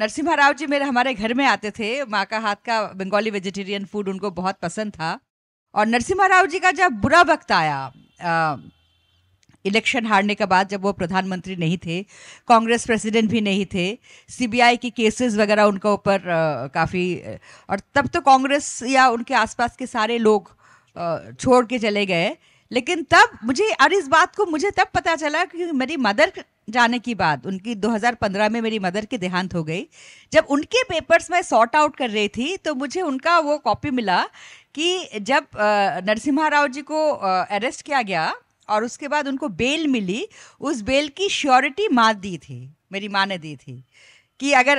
नरसिम्हा राव जी मेरे हमारे घर में आते थे माँ का हाथ का बंगाली वेजिटेरियन फूड उनको बहुत पसंद था और नरसिम्हा राव जी का जब बुरा वक्त आया इलेक्शन हारने के बाद जब वो प्रधानमंत्री नहीं थे कांग्रेस प्रेसिडेंट भी नहीं थे सीबीआई की केसेस वगैरह उनके ऊपर काफ़ी और तब तो कांग्रेस या उनके आसपास के सारे लोग आ, छोड़ के चले गए लेकिन तब मुझे और इस बात को मुझे तब पता चला कि मेरी मदर जाने की बात उनकी 2015 में मेरी मदर की देहांत हो गई जब उनके पेपर्स मैं सॉर्ट आउट कर रही थी तो मुझे उनका वो कॉपी मिला कि जब नरसिम्हा राव जी को अरेस्ट किया गया और उसके बाद उनको बेल मिली उस बेल की श्योरिटी माँ दी थी मेरी माँ ने दी थी कि अगर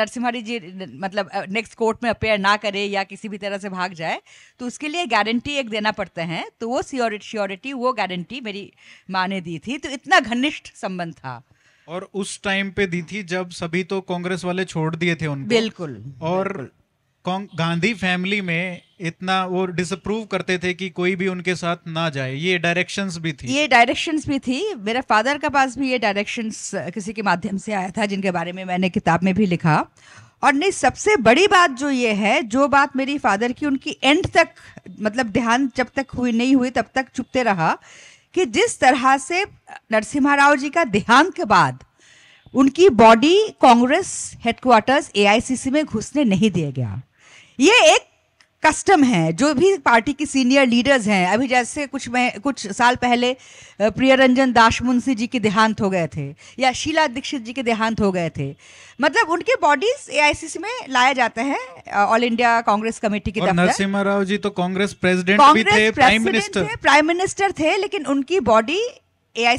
नरसिम्हा जी मतलब नेक्स्ट कोर्ट में अपेयर ना करे या किसी भी तरह से भाग जाए तो उसके लिए गारंटी एक देना पड़ता है तो वो सियोरिटी वो गारंटी मेरी माँ ने दी थी तो इतना घनिष्ठ संबंध था और उस टाइम पे दी थी जब सभी तो कांग्रेस वाले छोड़ दिए थे उनको बिल्कुल और बिल्कुल। गांधी फैमिली में इतना वो डिसअप्रूव करते थे कि कोई भी उनके साथ ना जाए ये डायरेक्शंस भी थी ये डायरेक्शंस भी थी मेरे फादर के पास भी ये डायरेक्शंस किसी के माध्यम से आया था जिनके बारे में मैंने किताब में भी लिखा और नहीं सबसे बड़ी बात जो ये है जो बात मेरी फादर की उनकी एंड तक मतलब ध्यान जब तक हुई नहीं हुई तब तक चुपते रहा कि जिस तरह से नरसिम्हा राव जी का देहांत के बाद उनकी बॉडी कांग्रेस हेडक्वार्टर्स एआईसीसी में घुसने नहीं दिया गया ये एक कस्टम है जो भी पार्टी की सीनियर लीडर्स हैं अभी जैसे कुछ में कुछ साल पहले प्रिय रंजन दास मुंशी जी के देहांत हो गए थे या शीला दीक्षित जी के देहांत हो गए थे मतलब उनके बॉडीज ए में लाया जाता है ऑल इंडिया कांग्रेस कमेटी के दफ्तर नरसिम्हा राव जी तो कांग्रेस प्रेसिडेंट भी थे प्राइम मिनिस्टर प्राइम मिनिस्टर थे लेकिन उनकी बॉडी ए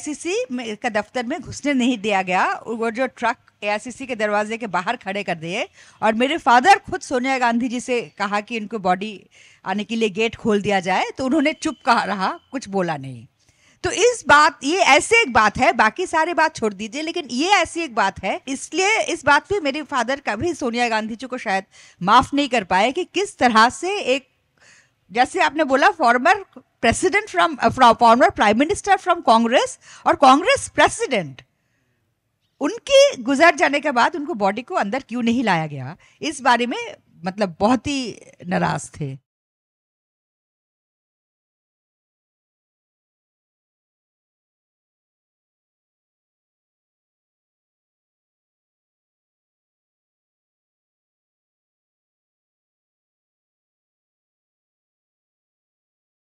का दफ्तर में घुसने नहीं दिया गया वो जो ट्रक एआईसीसी के दरवाजे के बाहर खड़े कर दिए और मेरे फादर खुद सोनिया गांधी जी से कहा कि इनको बॉडी आने के लिए गेट खोल दिया जाए तो उन्होंने चुप कहा रहा कुछ बोला नहीं तो इस बात ये ऐसे एक बात है बाकी सारे बात छोड़ दीजिए लेकिन ये ऐसी एक बात है इसलिए इस बात पे मेरे फादर कभी सोनिया गांधी जी को शायद माफ नहीं कर पाए कि किस तरह से एक जैसे आपने बोला former president from former prime minister from Congress और कांग्रेस प्रेसिडेंट उनके गुजर जाने के बाद उनको बॉडी को अंदर क्यों नहीं लाया गया इस बारे में मतलब बहुत ही नाराज थे